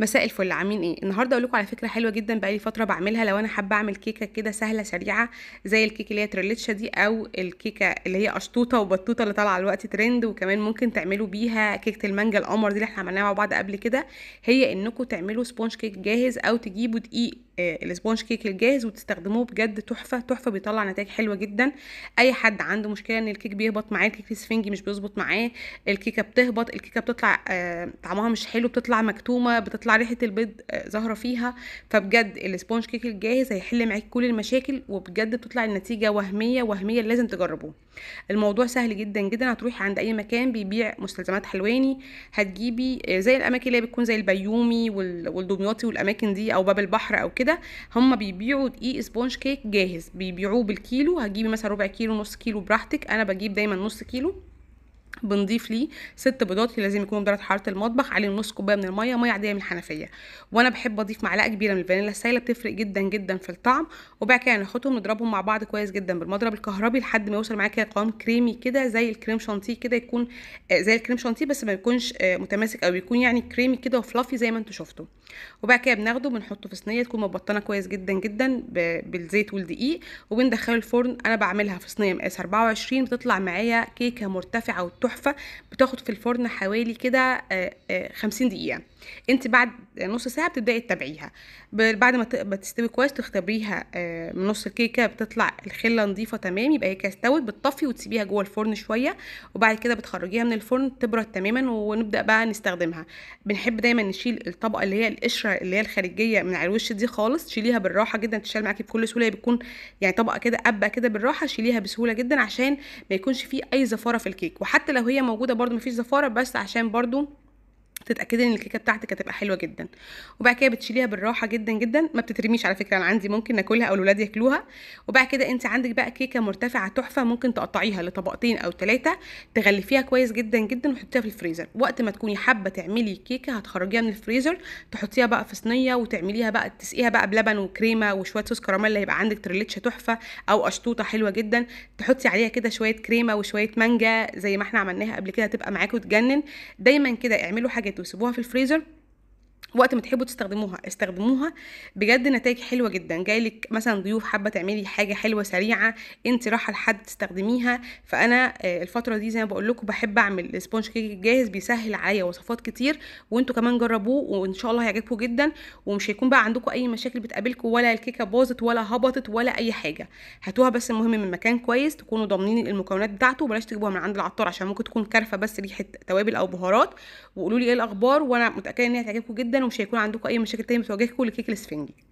مساء الفل عاملين ايه النهارده اقول لكم على فكره حلوه جدا بقالي فتره بعملها لو انا حابه اعمل كيكه كده سهله سريعه زي الكيكه اللي هي تريليتشا دي او الكيكه اللي هي قشطوطه وبطوطه اللي طالعه دلوقتي ترند وكمان ممكن تعملوا بيها كيكه المانجا القمر دي اللي احنا عملناها مع بعض قبل كده هي انكم تعملوا سبونج كيك جاهز او تجيبوا دقيق آه، الاسبونج كيك الجاهز وتستخدموه بجد تحفه تحفه بيطلع نتائج حلوه جدا اي حد عنده مشكله ان الكيك بيهبط معاه الكيك السفنجي مش بيظبط معاه الكيكه بتهبط الكيكه بتطلع آه، طعمها مش حلو بتطلع مكتومه بتطلع ريحه البيض آه، ظاهره فيها فبجد الاسبونج كيك الجاهز هيحل معاك كل المشاكل وبجد بتطلع النتيجه وهميه وهميه لازم تجربوه الموضوع سهل جدا جدا هتروحي عند اي مكان بيبيع مستلزمات حلواني هتجيبي زي الاماكن اللي بتكون زي البيومي والدمياطي والاماكن دي او باب البحر او كده كده هم بيبيعوا دقيق سبونج كيك جاهز بيبيعوه بالكيلو هتجيبي مثلا ربع كيلو نص كيلو براحتك انا بجيب دايما نص كيلو بنضيف ليه ست بيضات لازم يكون درجه حراره المطبخ عليه نص كوبايه من الميه ميه عاديه من الحنفيه وانا بحب اضيف معلقه كبيره من الفانيلا السايله بتفرق جدا جدا في الطعم وبعد كده ناخدهم نضربهم مع بعض كويس جدا بالمضرب الكهربي لحد ما يوصل معايا كده قوام كريمي كده زي الكريم شانتيه كده يكون آه، زي الكريم شانتيه بس ما يكونش آه، متماسك او يكون يعني كريمي كده وفلافي زي ما انتم شفتوا وبعد كده بناخده بنحطه في صينيه تكون مبطنه كويس جدا جدا بالزيت والدقيق وبندخله الفرن انا بعملها في صينيه مقاس 24 بتطلع معايا كيكه مرتفعه وتحفه بتاخد في الفرن حوالي كده 50 آه، آه، دقيقه انت بعد نص ساعه بتبداي تتابعيها بعد ما تستوي كويس تختبريها آه، من نص الكيكه بتطلع الخله نظيفه تمام يبقى هي استوت بتطفي وتسيبيها جوه الفرن شويه وبعد كده بتخرجيها من الفرن تبرد تماما ونبدا بقى نستخدمها بنحب دايما نشيل الطبقه اللي هي القشره اللي هي الخارجيه من على الوش دي خالص شيليها بالراحه جدا تشتغل معاكي بكل سهوله هي بتكون يعني طبقه كده قبه كده بالراحه شيليها بسهوله جدا عشان ما يكونش فيه اي زفاره في الكيك وحتى لو هي موجوده برده مفيش زفاره بس عشان برده تتاكدي ان الكيكه بتاعتك هتبقى حلوه جدا وبعد كده بتشيليها بالراحه جدا جدا ما بتترميش على فكره انا عندي ممكن ناكلها او الاولاد ياكلوها وبعد كده انت عندك بقى كيكه مرتفعه تحفه ممكن تقطعيها لطبقتين او ثلاثه تغلفيها كويس جدا جدا وتحطيها في الفريزر وقت ما تكوني حابه تعملي كيكه هتخرجيها من الفريزر تحطيها بقى في صينيه وتعمليها بقى تسقيها بقى بلبن وكريمه وشويه صوص كراميل هيبقى عندك تريليتشا تحفه او اشطوطه حلوه جدا تحطي عليها كده شويه كريمه وشويه مانجا زي ما احنا عملناها قبل كده هتبقى معاكي وتجنن دايما كده اعملوا حاجات وسيبوها في الفريزر وقت ما تحبوا تستخدموها استخدموها بجد نتائج حلوه جدا جايلك مثلا ضيوف حابه تعملي حاجه حلوه سريعه انت رايحه لحد تستخدميها فانا آه، الفتره دي زي ما بقول لكم بحب اعمل سبونج كيك جاهز بيسهل عليا وصفات كتير وانتوا كمان جربوه وان شاء الله هيعجبكم جدا ومش هيكون بقى عندكم اي مشاكل بتقابلكم ولا الكيكه باظت ولا هبطت ولا اي حاجه هاتوها بس المهم من مكان كويس تكونوا ضامنين المكونات بتاعته وبلاش تجيبوها من عند العطار عشان ممكن تكون كارفه بس ريحه توابل او بهارات وقولوا لي ايه الاخبار وانا متاكده ان هي جدا ومش هيكون عندكم اي مشاكل تاني بتواجهكم لكيك الاسفنجي